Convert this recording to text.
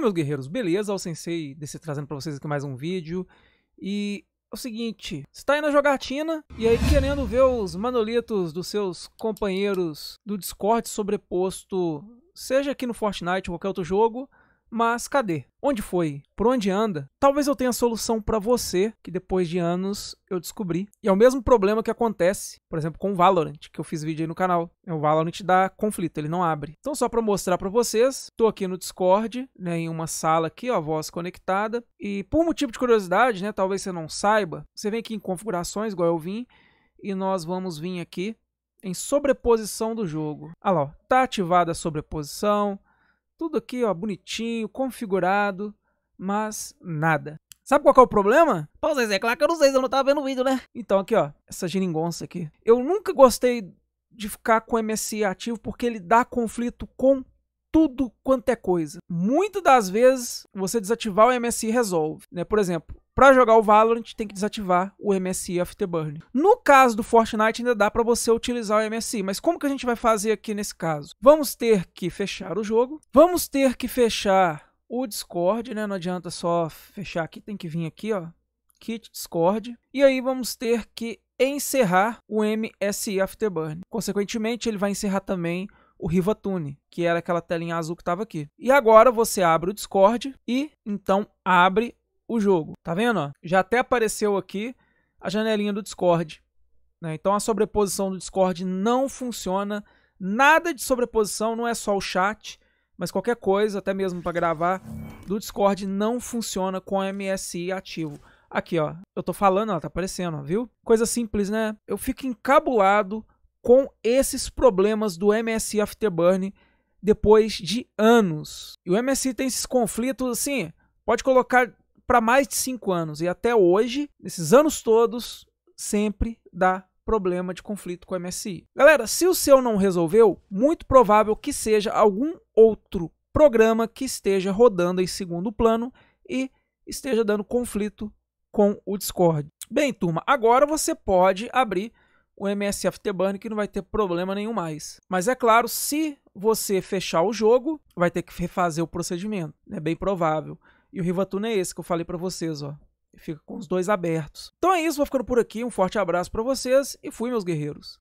aí, meus guerreiros, beleza? O Sensei desse trazendo para vocês aqui mais um vídeo. E é o seguinte, você tá aí na jogatina e aí querendo ver os manolitos dos seus companheiros do Discord sobreposto, seja aqui no Fortnite ou qualquer outro jogo, mas cadê? Onde foi? Por onde anda? Talvez eu tenha a solução para você, que depois de anos eu descobri. E é o mesmo problema que acontece, por exemplo, com o Valorant, que eu fiz vídeo aí no canal. O Valorant dá conflito, ele não abre. Então só para mostrar para vocês, tô aqui no Discord, né, em uma sala aqui, ó, voz conectada. E por motivo de curiosidade, né, talvez você não saiba, você vem aqui em configurações, igual eu vim, e nós vamos vir aqui em sobreposição do jogo. Ah lá, ó, tá ativada a sobreposição, tudo aqui, ó, bonitinho, configurado, mas nada. Sabe qual é o problema? Pô, Zezé, claro que eu não sei, eu não tava vendo o vídeo, né? Então, aqui, ó, essa geringonça aqui. Eu nunca gostei de ficar com o MSI ativo porque ele dá conflito com tudo quanto é coisa. Muitas das vezes, você desativar o MSI resolve, né? Por exemplo, para jogar o Valorant, tem que desativar o MSI Afterburn. No caso do Fortnite, ainda dá para você utilizar o MSI, mas como que a gente vai fazer aqui nesse caso? Vamos ter que fechar o jogo, vamos ter que fechar o Discord, né? Não adianta só fechar aqui, tem que vir aqui, ó, Kit Discord, e aí vamos ter que encerrar o MSI Afterburn. Consequentemente, ele vai encerrar também o Rivatune, que era aquela telinha azul que estava aqui. E agora você abre o Discord e então abre o jogo. Tá vendo? Já até apareceu aqui a janelinha do Discord. Né? Então a sobreposição do Discord não funciona. Nada de sobreposição, não é só o chat, mas qualquer coisa, até mesmo para gravar, do Discord não funciona com o MSI ativo. Aqui, ó, eu tô falando, ó, tá aparecendo, ó, viu? Coisa simples, né? Eu fico encabulado com esses problemas do MSI Afterburn depois de anos. E o MSI tem esses conflitos, assim, pode colocar para mais de cinco anos. E até hoje, nesses anos todos, sempre dá problema de conflito com o MSI. Galera, se o seu não resolveu, muito provável que seja algum outro programa que esteja rodando em segundo plano e esteja dando conflito com o Discord. Bem, turma, agora você pode abrir o MS Afterburn que não vai ter problema nenhum mais. Mas é claro, se você fechar o jogo, vai ter que refazer o procedimento, é bem provável. E o Rivatuna é esse que eu falei para vocês, ó. Fica com os dois abertos. Então é isso, vou ficando por aqui. Um forte abraço para vocês e fui, meus guerreiros.